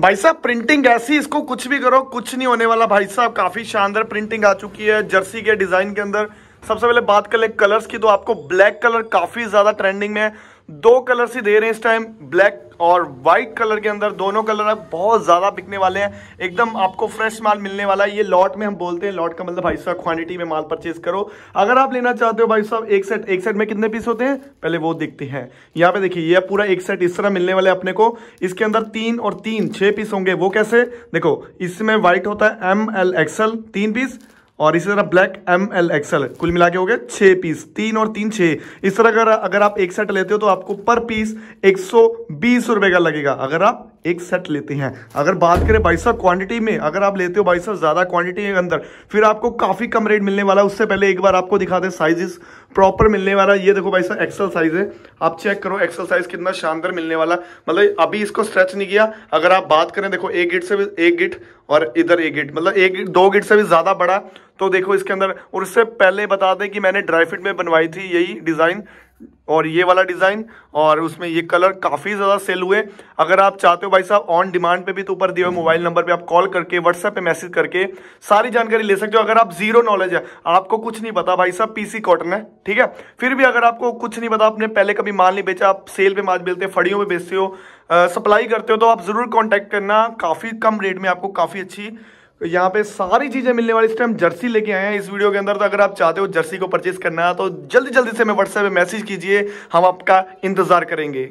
भाई साहब प्रिंटिंग ऐसी इसको कुछ भी करो कुछ नहीं होने वाला भाई साहब काफी शानदार प्रिंटिंग आ चुकी है जर्सी के डिजाइन के अंदर सबसे पहले बात कर ले कलर्स की तो आपको ब्लैक कलर काफी ज्यादा ट्रेंडिंग में है दो कलर से दे रहे हैं इस टाइम ब्लैक और व्हाइट कलर के अंदर दोनों कलर अब बहुत ज़्यादा बिकने वाले हैं एकदम आपको फ्रेश माल मिलने वाला है ये लॉट में हम बोलते हैं लॉट का मतलब भाई साहब क्वांटिटी में माल परचेज करो अगर आप लेना चाहते हो भाई साहब एक सेट एक सेट में कितने पीस होते हैं पहले वो देखते हैं यहाँ पे देखिए यह पूरा एक सेट इस तरह मिलने वाले अपने को इसके अंदर तीन और तीन छह पीस होंगे वो कैसे देखो इसमें व्हाइट होता है एम एल एक्सएल तीन पीस और इसी तरह ब्लैक एम एल एक्सएल कुल मिला के हो गया छः पीस तीन और तीन छः इस तरह अगर अगर आप एक सेट लेते हो तो आपको पर पीस एक सौ बीस रुपये का लगेगा अगर आप एक सेट लेते हैं अगर बात करें भाई साहब क्वांटिटी में अगर आप लेते हो भाई साहब ज़्यादा क्वांटिटी के अंदर फिर आपको काफ़ी कम रेट मिलने वाला है उससे पहले एक बार आपको दिखा दें साइजेस प्रॉपर मिलने वाला ये देखो भाई साहब एक्सल साइज है आप चेक करो एक्सल साइज कितना शानदार मिलने वाला मतलब अभी इसको स्ट्रेच नहीं किया अगर आप बात करें देखो एक गिट से भी एक गिट और इधर एक गिट मतलब एक गिट दो गिट से भी ज़्यादा बड़ा तो देखो इसके अंदर और उससे पहले बता दें कि मैंने ड्राई फिट में बनवाई थी यही डिज़ाइन और ये वाला डिज़ाइन और उसमें ये कलर काफ़ी ज़्यादा सेल हुए अगर आप चाहते हो भाई साहब ऑन डिमांड पे भी तो ऊपर दिए हुए मोबाइल नंबर पे आप कॉल करके व्हाट्सएप पे मैसेज करके सारी जानकारी ले सकते हो अगर आप जीरो नॉलेज है आपको कुछ नहीं पता भाई साहब पीसी कॉटन है ठीक है फिर भी अगर आपको कुछ नहीं पता आपने पहले कभी माल नहीं बेचा आप सेल पर माल बेचते हो फड़ियों में बेचते हो सप्लाई करते हो तो आप ज़रूर कॉन्टैक्ट करना काफ़ी कम रेट में आपको काफ़ी अच्छी तो यहाँ पे सारी चीज़ें मिलने वाली इस टाइम जर्सी लेके आए हैं इस वीडियो के अंदर तो अगर आप चाहते हो जर्सी को परचेज करना है तो जल्दी जल्दी से हमें व्हाट्सएप पे मैसेज कीजिए हम आपका इंतज़ार करेंगे